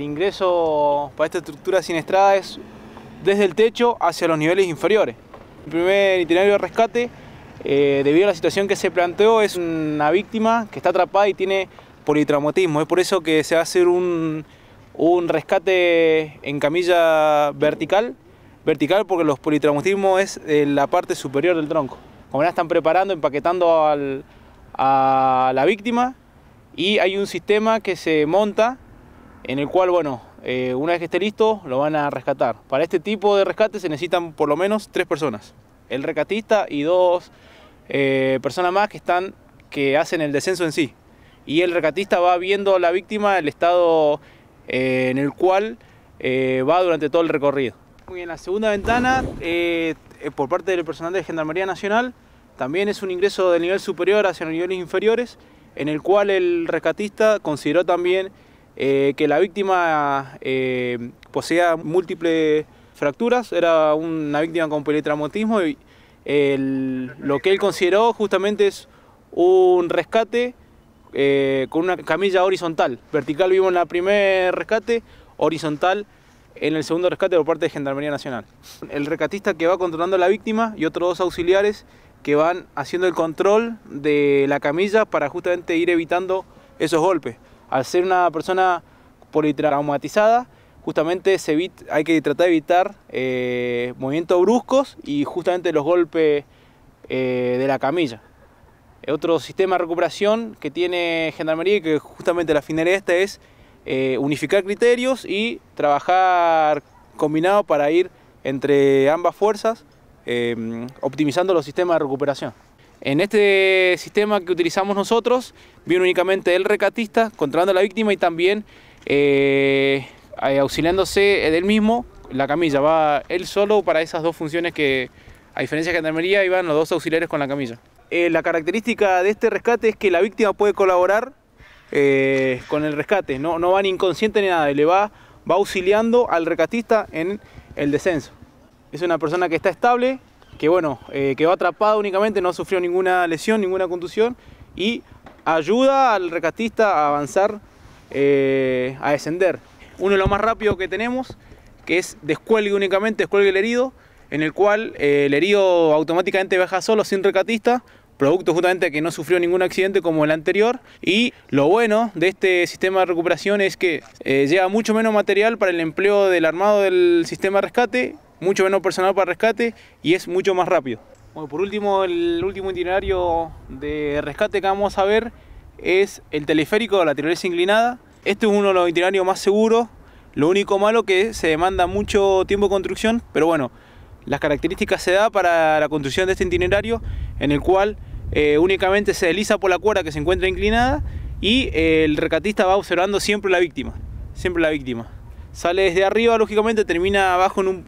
el ingreso para esta estructura sin estrada es desde el techo hacia los niveles inferiores. El primer itinerario de rescate, eh, debido a la situación que se planteó, es una víctima que está atrapada y tiene politraumatismo. Es por eso que se va a hacer un, rescate en camilla vertical, vertical porque los politraumatismos es en eh, la parte superior del tronco. Como ya están preparando, empaquetando a la víctima y hay un sistema que se monta en el cual, bueno, eh, una vez que esté listo, lo van a rescatar. Para este tipo de rescate se necesitan por lo menos tres personas, el rescatista y dos eh, personas más que, están, que hacen el descenso en sí. Y el rescatista va viendo a la víctima el estado eh, en el cual va durante todo el recorrido. Muy bien, la segunda ventana, por parte del personal de Gendarmería Nacional, también es un ingreso del nivel superior hacia los niveles inferiores, en el cual el rescatista consideró también eh, que la víctima eh, poseía múltiples fracturas, era una víctima con politraumatismo y lo que él consideró justamente es un rescate eh, con una camilla horizontal. Vertical vimos en el primer rescate, horizontal en el segundo rescate por parte de Gendarmería Nacional. El rescatista que va controlando a la víctima y otros dos auxiliares que van haciendo el control de la camilla para justamente ir evitando esos golpes al ser una persona politraumatizada, justamente se hay que tratar de evitar eh, movimientos bruscos y justamente los golpes eh, de la camilla. Otro sistema de recuperación que tiene Gendarmería y que justamente la finalidad esta es eh, unificar criterios y trabajar combinado para ir entre ambas fuerzas optimizando los sistemas de recuperación. En este sistema que utilizamos nosotros, viene únicamente el recatista controlando a la víctima y también eh, eh, auxiliándose del mismo, la camilla. Va él solo para esas dos funciones que, a diferencia de gendarmería, iban los dos auxiliares con la camilla. Eh, la característica de este rescate es que la víctima puede colaborar con el rescate, no, va ni inconsciente ni nada, le va, va auxiliando al recatista en el descenso. Es una persona que está estable, que bueno, eh, quedó atrapado únicamente, no sufrió ninguna lesión, ninguna contusión y ayuda al recatista a avanzar, eh, a descender. Uno de los más rápidos que tenemos, que es descuelgue únicamente, descuelgue el herido, en el cual eh, el herido automáticamente baja solo sin recatista, producto justamente de que no sufrió ningún accidente como el anterior. Y lo bueno de este sistema de recuperación es que eh, lleva mucho menos material para el empleo del armado del sistema de rescate mucho menos personal para rescate y es mucho más rápido. por último, el último itinerario de rescate que vamos a ver es el teleférico de la tirolesa inclinada. Este es uno de los itinerarios más seguros. Lo único malo que se demanda mucho tiempo de construcción, pero bueno, las características se da para la construcción de este itinerario en el cual eh, únicamente se desliza por la cuerda que se encuentra inclinada y eh, el rescatista va observando siempre la víctima, siempre la víctima sale desde arriba, lógicamente termina abajo en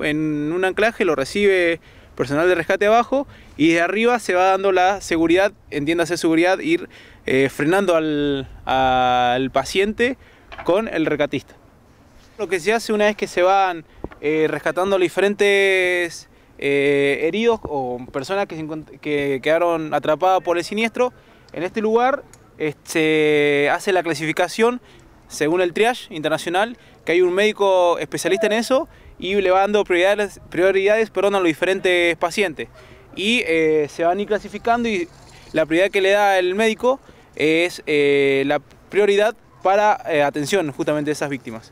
un, anclaje, lo recibe personal de rescate abajo y de arriba se va dando la seguridad, entiéndase seguridad, ir eh, frenando al, paciente con el rescatista. Lo que se hace una vez que se van eh, rescatando diferentes eh, heridos o personas que, que quedaron atrapadas por el siniestro, en este lugar se hace la clasificación según el triage internacional, que hay un médico especialista en eso y le va dando prioridades, prioridades perdón, a los diferentes pacientes. Y eh, se van a ir clasificando y la prioridad que le da el médico es eh, la prioridad para eh, atención justamente de esas víctimas.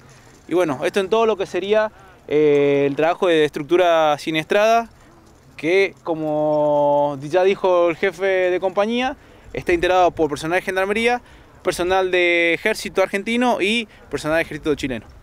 Y bueno, esto en todo lo que sería el trabajo de estructura siniestrada, que como ya dijo el jefe de compañía, está integrado por personal de gendarmería, personal de ejército argentino y personal de ejército chileno.